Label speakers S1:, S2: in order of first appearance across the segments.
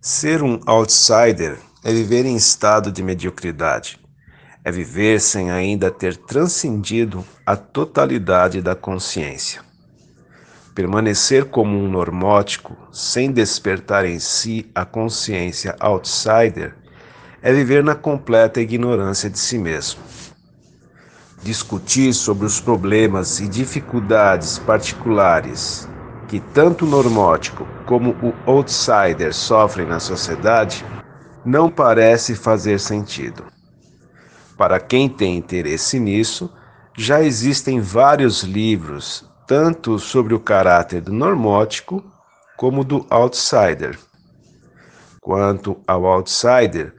S1: Ser um outsider é viver em estado de mediocridade. É viver sem ainda ter transcendido a totalidade da consciência. Permanecer como um normótico, sem despertar em si a consciência outsider, é viver na completa ignorância de si mesmo. Discutir sobre os problemas e dificuldades particulares que tanto o normótico como o outsider sofrem na sociedade não parece fazer sentido. Para quem tem interesse nisso, já existem vários livros, tanto sobre o caráter do normótico como do outsider. Quanto ao outsider,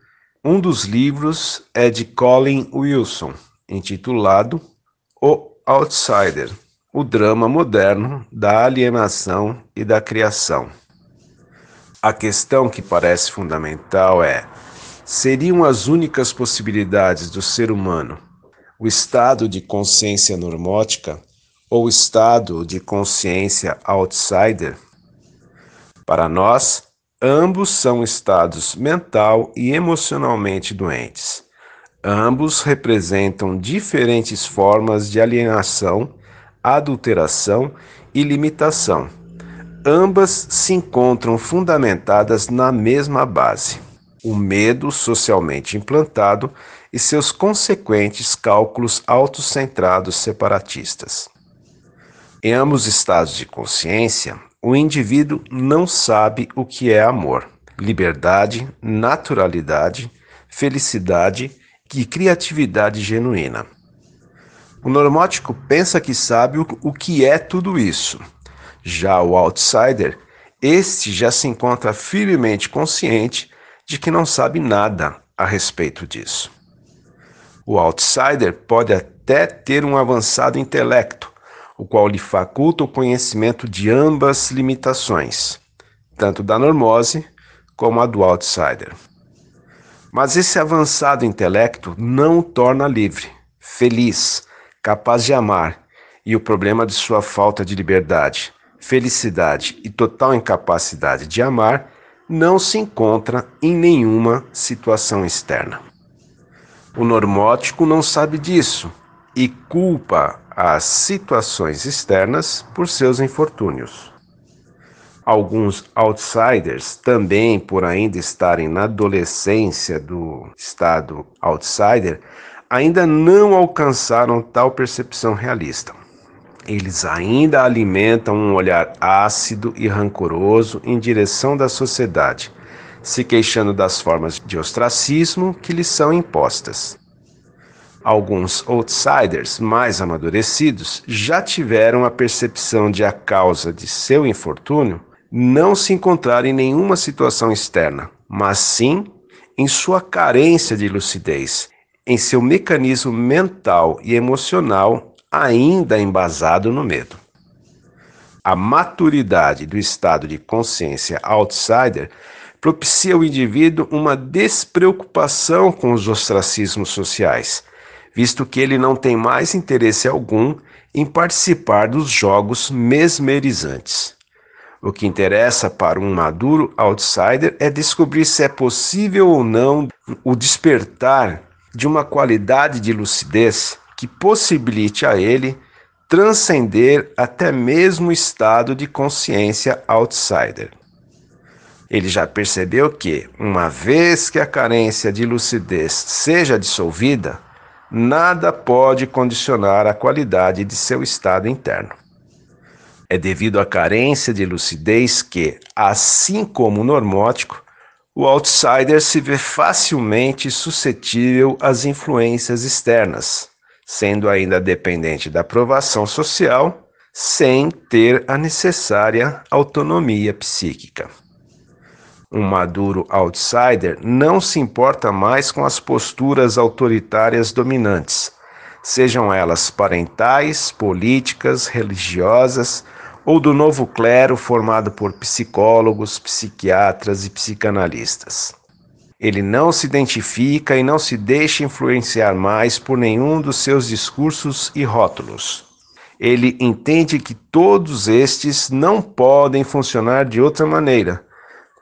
S1: um dos livros é de Colin Wilson, intitulado O Outsider o drama moderno da alienação e da criação. A questão que parece fundamental é: seriam as únicas possibilidades do ser humano o estado de consciência normótica ou o estado de consciência outsider? Para nós, ambos são estados mental e emocionalmente doentes. Ambos representam diferentes formas de alienação adulteração e limitação. Ambas se encontram fundamentadas na mesma base: o medo socialmente implantado e seus consequentes cálculos autocentrados separatistas. Em ambos estados de consciência, o indivíduo não sabe o que é amor, liberdade, naturalidade, felicidade e criatividade genuína. O normótico pensa que sabe o que é tudo isso. Já o outsider, este já se encontra firmemente consciente de que não sabe nada a respeito disso. O outsider pode até ter um avançado intelecto, o qual lhe faculta o conhecimento de ambas limitações, tanto da normose como a do outsider. Mas esse avançado intelecto não o torna livre, feliz, capaz de amar, e o problema de sua falta de liberdade, felicidade e total incapacidade de amar não se encontra em nenhuma situação externa. O normótico não sabe disso e culpa as situações externas por seus infortúnios. Alguns outsiders, também por ainda estarem na adolescência do estado outsider, ainda não alcançaram tal percepção realista. Eles ainda alimentam um olhar ácido e rancoroso em direção da sociedade, se queixando das formas de ostracismo que lhes são impostas. Alguns outsiders mais amadurecidos já tiveram a percepção de a causa de seu infortúnio não se encontrar em nenhuma situação externa, mas sim em sua carência de lucidez, em seu mecanismo mental e emocional ainda embasado no medo. A maturidade do estado de consciência outsider propicia ao indivíduo uma despreocupação com os ostracismos sociais, visto que ele não tem mais interesse algum em participar dos jogos mesmerizantes. O que interessa para um maduro outsider é descobrir se é possível ou não o despertar de uma qualidade de lucidez que possibilite a ele transcender até mesmo o estado de consciência outsider. Ele já percebeu que, uma vez que a carência de lucidez seja dissolvida, nada pode condicionar a qualidade de seu estado interno. É devido à carência de lucidez que, assim como o normótico, o outsider se vê facilmente suscetível às influências externas, sendo ainda dependente da aprovação social, sem ter a necessária autonomia psíquica. Um maduro outsider não se importa mais com as posturas autoritárias dominantes, sejam elas parentais, políticas, religiosas ou do novo clero formado por psicólogos, psiquiatras e psicanalistas. Ele não se identifica e não se deixa influenciar mais por nenhum dos seus discursos e rótulos. Ele entende que todos estes não podem funcionar de outra maneira,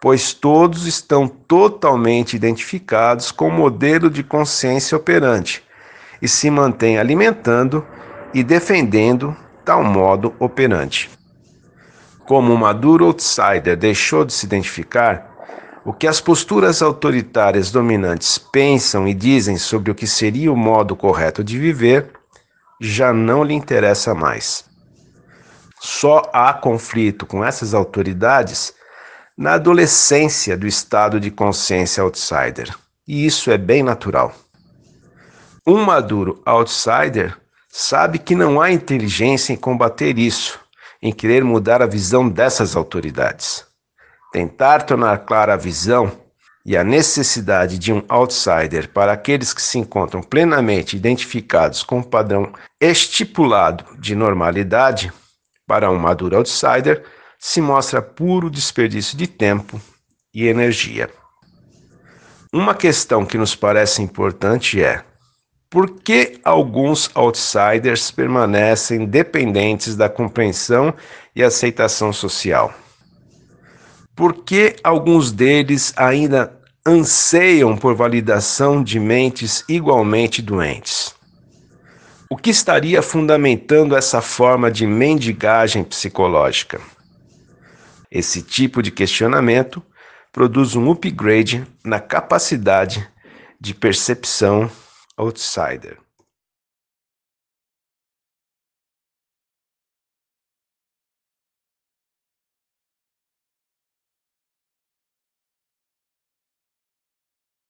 S1: pois todos estão totalmente identificados com o modelo de consciência operante e se mantém alimentando e defendendo tal modo operante como o maduro outsider deixou de se identificar, o que as posturas autoritárias dominantes pensam e dizem sobre o que seria o modo correto de viver já não lhe interessa mais. Só há conflito com essas autoridades na adolescência do estado de consciência outsider, e isso é bem natural. Um maduro outsider sabe que não há inteligência em combater isso em querer mudar a visão dessas autoridades. Tentar tornar clara a visão e a necessidade de um outsider para aqueles que se encontram plenamente identificados com o padrão estipulado de normalidade, para um maduro outsider, se mostra puro desperdício de tempo e energia. Uma questão que nos parece importante é: por que alguns outsiders permanecem dependentes da compreensão e aceitação social? Por que alguns deles ainda anseiam por validação de mentes igualmente doentes? O que estaria fundamentando essa forma de mendigagem psicológica? Esse tipo de questionamento produz um upgrade na capacidade de percepção outsider